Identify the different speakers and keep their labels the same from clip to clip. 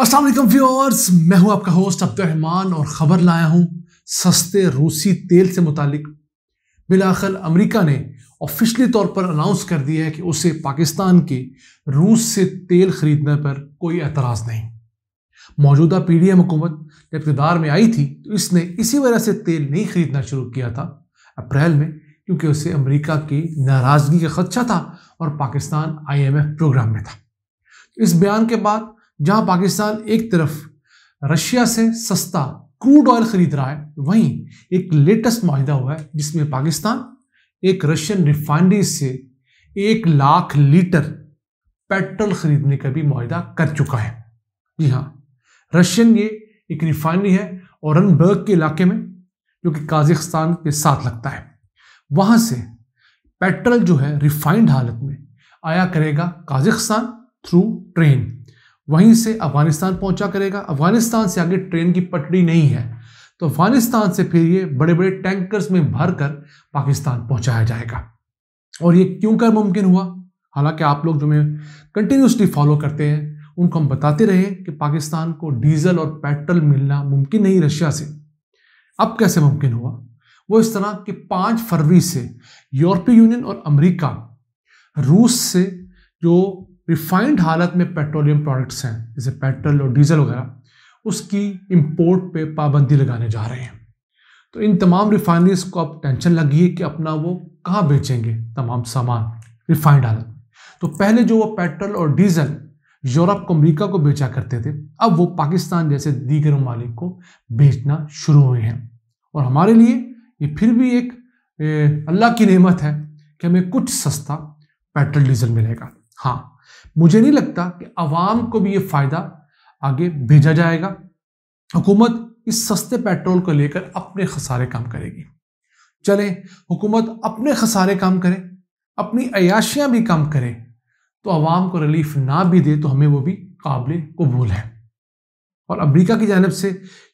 Speaker 1: Aslam viewers मैं हूं आपका होस्ट अब्दुलरहमान और ख़बर लाया हूं सस्ते रूसी तेल से मुतालिक बिलाखल अमेरिका ने ऑफिशली तौर पर अनाउंस कर दिया है कि उसे पाकिस्तान के रूस से तेल ख़रीदने पर कोई एतराज़ नहीं मौजूदा पी डी एम हुकूमत जब इकतदार में आई थी तो इसने इसी वजह से तेल नहीं ख़रीदना शुरू किया था अप्रैल में क्योंकि उसे अमरीका की नाराज़गी का खदशा था और Pakistan I M F program में था इस बयान के बाद जहां पाकिस्तान एक तरफ रशिया से सस्ता क्रूड ऑयल खरीद रहा है वहीं एक लेटेस्ट माहिदा हुआ है जिसमें पाकिस्तान एक रशियन रिफाइनरी से एक लाख लीटर पेट्रोल खरीदने का भी माहिदा कर चुका है जी हाँ रशियन ये एक रिफाइनरी है और रनबर्ग के इलाके में जो कि काजिस्तान के साथ लगता है वहाँ से पेट्रोल जो है रिफाइंड हालत में आया करेगा काजिस्तान थ्रू ट्रेन वहीं से अफगानिस्तान पहुंचा करेगा अफगानिस्तान से आगे ट्रेन की पटड़ी नहीं है तो अफगानिस्तान से फिर ये बड़े बड़े टैंकर्स में भर कर पाकिस्तान पहुंचाया जाएगा और ये क्यों कर मुमकिन हुआ हालांकि आप लोग जो मैं कंटिन्यूसली फॉलो करते हैं उनको हम बताते रहे कि पाकिस्तान को डीजल और पेट्रोल मिलना मुमकिन नहीं रशिया से अब कैसे मुमकिन हुआ वो इस तरह कि पाँच फरवरी से यूरोपीय यूनियन और अमेरिका रूस से जो रिफाइंड हालत में पेट्रोलियम प्रोडक्ट्स हैं जैसे पेट्रोल और डीजल वगैरह उसकी इम्पोर्ट पे पाबंदी लगाने जा रहे हैं तो इन तमाम रिफाइनरीज को अब टेंशन लगी है कि अपना वो कहाँ बेचेंगे तमाम सामान रिफाइंड हालत तो पहले जो वो पेट्रोल और डीजल यूरोप को अमरीका को बेचा करते थे अब वो पाकिस्तान जैसे दीगर ममालिक को बेचना शुरू हुए हैं और हमारे लिए ये फिर भी एक अल्लाह की नहमत है कि हमें कुछ सस्ता पेट्रोल डीजल मिलेगा हाँ मुझे नहीं लगता कि आवाम को भी ये फ़ायदा आगे भेजा जाएगा हुकूमत इस सस्ते पेट्रोल को लेकर अपने खसारे काम करेगी चले हुकूमत अपने खसारे काम करे अपनी अयाशियां भी काम करे तो आवाम को रिलीफ ना भी दे तो हमें वो भी काबिल कबूल है और अमरीका की जानब से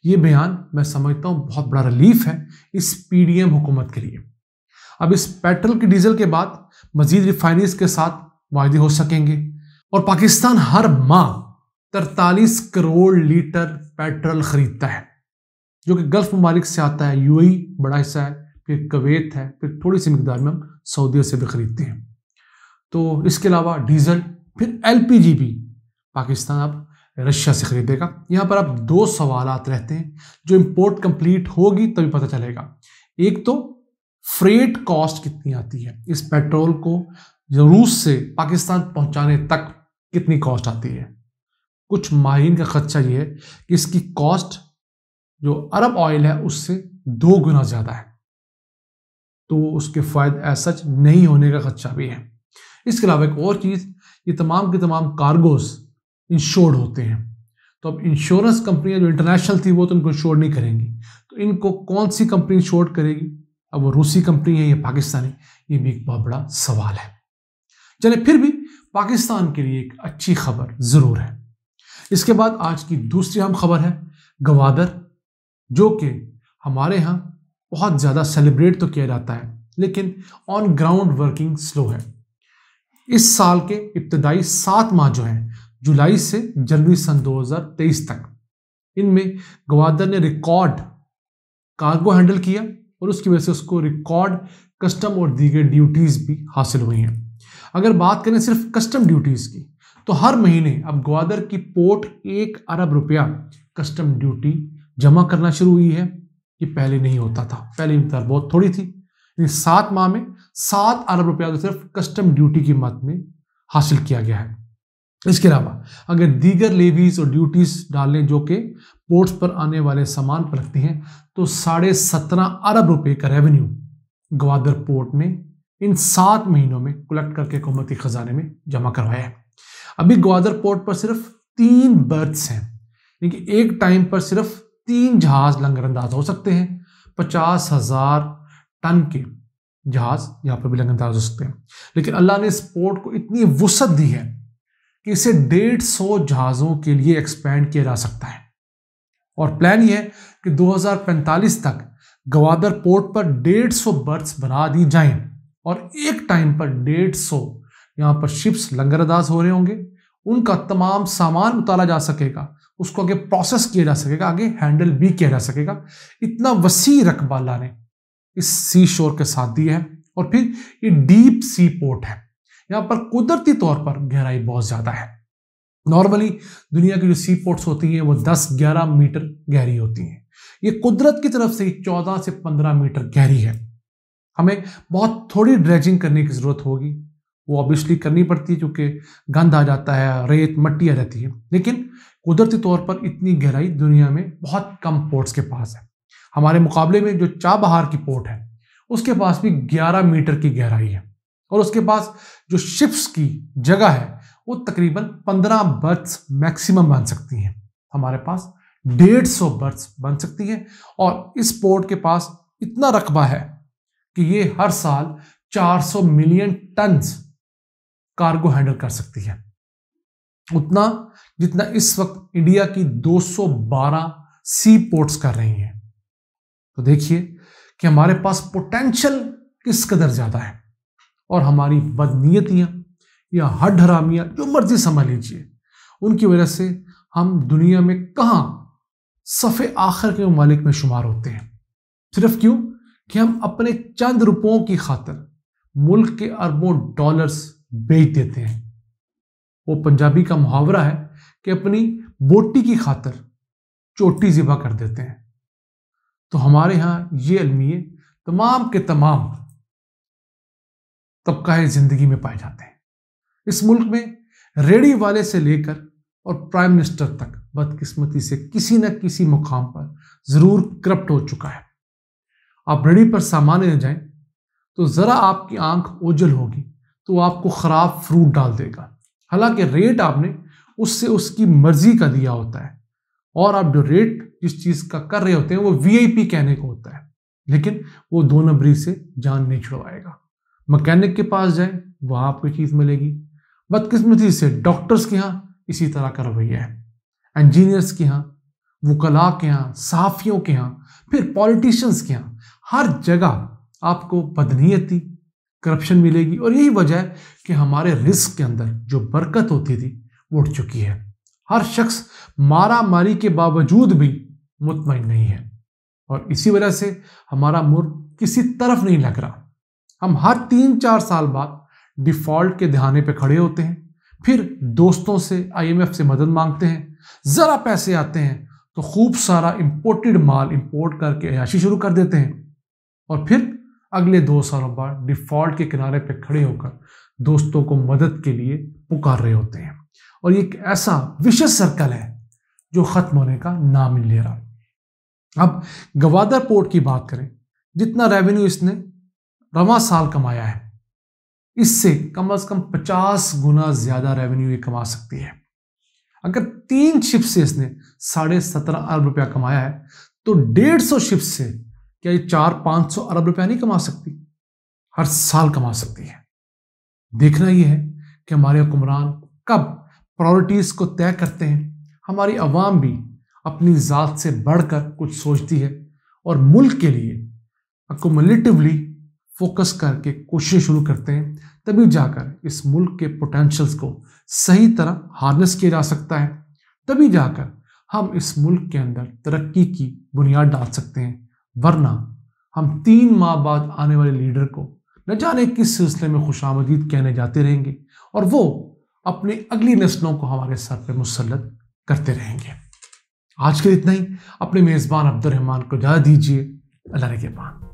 Speaker 1: ये बयान मैं समझता हूँ बहुत बड़ा रिलीफ है इस पी डी एम हुकूमत के लिए अब इस पेट्रोल के डीजल के बाद मजीद रिफाइनरीज के साथ वायदे हो सकेंगे और पाकिस्तान हर माह तरतालीस करोड़ लीटर पेट्रोल खरीदता है जो कि गल्फ ममालिक से आता है यूएई बड़ा हिस्सा है फिर कवेत है फिर थोड़ी सी मकदार में हम सऊदी से भी ख़रीदते हैं तो इसके अलावा डीजल फिर एल भी पाकिस्तान अब रशिया से ख़रीदेगा यहाँ पर अब दो सवाल रहते हैं जो इम्पोर्ट कंप्लीट होगी तभी पता चलेगा एक तो फ्रेट कॉस्ट कितनी आती है इस पेट्रोल को रूस से पाकिस्तान पहुंचाने तक कितनी कॉस्ट आती है कुछ माहिन का खदशा ये है कि इसकी कॉस्ट जो अरब ऑयल है उससे दो गुना ज़्यादा है तो उसके फ़ायदे ऐसा सच नहीं होने का खदशा भी है इसके अलावा एक और चीज़ ये तमाम के तमाम कार्गोज इंश्योर्ड होते हैं तो अब इंश्योरेंस कंपनियां जो इंटरनेशनल थी वो तो इनको इंश्योर नहीं करेंगी तो इनको कौन सी कंपनी इंश्योर्ड करेगी अब वो रूसी कंपनी है या पाकिस्तानी ये भी एक बहुत बड़ा सवाल है चले फिर भी पाकिस्तान के लिए एक अच्छी खबर ज़रूर है इसके बाद आज की दूसरी अहम खबर है गवादर जो कि हमारे यहाँ बहुत ज़्यादा सेलिब्रेट तो किया जाता है लेकिन ऑन ग्राउंड वर्किंग स्लो है इस साल के इब्तदाई सात माह जो हैं जुलाई से जनवरी सन 2023 तक इनमें गवादर ने रिकॉर्ड कार्गो हैंडल किया और उसकी वजह से उसको रिकॉर्ड कस्टम और दीगर ड्यूटीज़ भी हासिल हुई हैं अगर बात करें सिर्फ कस्टम ड्यूटीज़ की तो हर महीने अब ग्वादर की पोर्ट एक अरब रुपया कस्टम ड्यूटी जमा करना शुरू हुई है ये पहले नहीं होता था पहले दर बहुत थोड़ी थी लेकिन सात माह में सात अरब रुपया तो सिर्फ कस्टम ड्यूटी की मत में हासिल किया गया है इसके अलावा अगर दीगर लेवीज और ड्यूटीज डालें जो कि पोर्ट्स पर आने वाले सामान पर लगती हैं तो साढ़े सत्रह अरब रुपए का रेवेन्यू ग्वादर पोर्ट में इन सात महीनों में कलेक्ट करके हुकूमती खजाने में जमा करवाया है अभी ग्वादर पोर्ट पर सिर्फ तीन बर्थ्स हैं यानी कि एक टाइम पर सिर्फ तीन जहाज लंगरअंदाज हो सकते हैं पचास हजार टन के जहाज यहाँ पर भी लंगरअंदाज हो सकते हैं लेकिन अल्लाह ने इस पोर्ट को इतनी वसत दी है कि इसे डेढ़ सौ जहाज़ों के लिए एक्सपेंड किया जा सकता है और प्लान ये है कि 2045 तक गवादर पोर्ट पर डेढ़ सौ बर्थ्स बना दी जाएं और एक टाइम पर डेढ़ सौ यहाँ पर शिप्स लंगरदास हो रहे होंगे उनका तमाम सामान उतारा जा सकेगा उसको आगे प्रोसेस किया जा सकेगा आगे हैंडल भी किया जा सकेगा इतना वसी रकबाला ने इस सी शोर के साथ दिया है और फिर ये डीप सी पोर्ट है यहाँ पर कुदरती तौर पर गहराई बहुत ज़्यादा है नॉर्मली दुनिया की जो सी पोर्ट्स होती हैं वो 10-11 मीटर गहरी होती हैं ये कुदरत की तरफ से 14 से 15 मीटर गहरी है हमें बहुत थोड़ी ड्रेजिंग करने की ज़रूरत होगी वो ऑब्वियसली करनी पड़ती है क्योंकि गंद आ जाता है रेत मट्टी आ जाती है लेकिन कुदरती तौर पर इतनी गहराई दुनिया में बहुत कम पोर्ट्स के पास है हमारे मुकाबले में जो चाबहार की पोर्ट है उसके पास भी 11 मीटर की गहराई है और उसके पास जो शिप्स की जगह है वो तकरीबन 15 बर्थ्स मैक्सिमम बन सकती हैं हमारे पास डेढ़ सौ बर्थ्स बन सकती हैं और इस पोर्ट के पास इतना रकबा है कि ये हर साल 400 मिलियन टन कार्गो हैंडल कर सकती है उतना जितना इस वक्त इंडिया की 212 सी पोर्ट्स कर रही हैं तो देखिए कि हमारे पास पोटेंशियल किस कदर ज़्यादा है और हमारी बदनीयतियां या हड हरामियां जो मर्जी समझ लीजिए उनकी वजह से हम दुनिया में कहा सफ़े आखिर के ममालिक में शुमार होते हैं सिर्फ क्यों कि हम अपने चंद रुपयों की खातर मुल्क के अरबों डॉलर्स बेच देते हैं वो पंजाबी का मुहावरा है कि अपनी बोटी की खातर चोटी ज़िबा कर देते हैं तो हमारे यहाँ ये अलमिये तमाम के तमाम तबका ज़िंदगी में पाए जाते हैं इस मुल्क में रेडी वाले से लेकर और प्राइम मिनिस्टर तक बदकिस्मती से किसी न किसी मुकाम पर ज़रूर करप्ट हो चुका है आप रेडी पर लेने जाएं तो ज़रा आपकी आंख ओझल होगी तो आपको ख़राब फ्रूट डाल देगा हालांकि रेट आपने उससे उसकी मर्जी का दिया होता है और आप जो रेट जिस चीज़ का कर रहे होते हैं वो वीआईपी कहने को होता है लेकिन वो दो नंबरी से जान नहीं छुड़वाएगा मकैनिक के पास जाए वहाँ आपको चीज़ मिलेगी बदकिस्मती से डॉक्टर्स के यहाँ इसी तरह का रवैया है इंजीनियर्स के यहाँ वकला के यहाँ सहाफ़ियों के यहाँ फिर पॉलिटिशियंस के यहाँ हर जगह आपको बदनीयती करप्शन मिलेगी और यही वजह है कि हमारे रिस्क के अंदर जो बरकत होती थी वो उठ चुकी है हर शख्स मारा मारी के बावजूद भी मुतमिन नहीं है और इसी वजह से हमारा मुर किसी तरफ नहीं लग रहा हम हर तीन चार साल बाद डिफॉल्ट के दहाने पे खड़े होते हैं फिर दोस्तों से आईएमएफ से मदद मांगते हैं ज़रा पैसे आते हैं तो खूब सारा इम्पोर्टेड माल इम्पोर्ट करके अयाशी शुरू कर देते हैं और फिर अगले दो सालों बाद डिफॉल्ट के किनारे पे खड़े होकर दोस्तों को मदद के लिए पुकार रहे होते हैं और ये एक ऐसा विशेष सर्कल है जो खत्म होने का नाम ले रहा अब गवादर पोर्ट की बात करें जितना रेवेन्यू इसने रवा साल कमाया है इससे कम अज कम पचास गुना ज्यादा रेवेन्यू ये कमा सकती है अगर तीन शिप से इसने साढ़े सत्रह अरब रुपया कमाया है तो डेढ़ सौ शिप से क्या ये चार पांच सौ अरब रुपया नहीं कमा सकती हर साल कमा सकती है देखना यह है कि हमारे हुक्मरान कब प्रायोरिटीज़ को तय करते हैं हमारी आवाम भी अपनी ज़ात से बढ़कर कुछ सोचती है और मुल्क के लिए अकोमलेटिवली फोकस करके कोशिश शुरू करते हैं तभी जाकर इस मुल्क के पोटेंशल्स को सही तरह हार्नेस किया जा सकता है तभी जाकर हम इस मुल्क के अंदर तरक्की की बुनियाद डाल सकते हैं वरना हम तीन माह बाद आने वाले लीडर को न जाने किस सिलसिले में खुश आमदीद कहने जाते रहेंगे और वो अपने अगली नस्लों को हमारे सर पर मुसलत करते रहेंगे आज के लिए इतना ही अपने मेज़बान अब्दुलरहमान को जा दीजिए अल्लाह के पान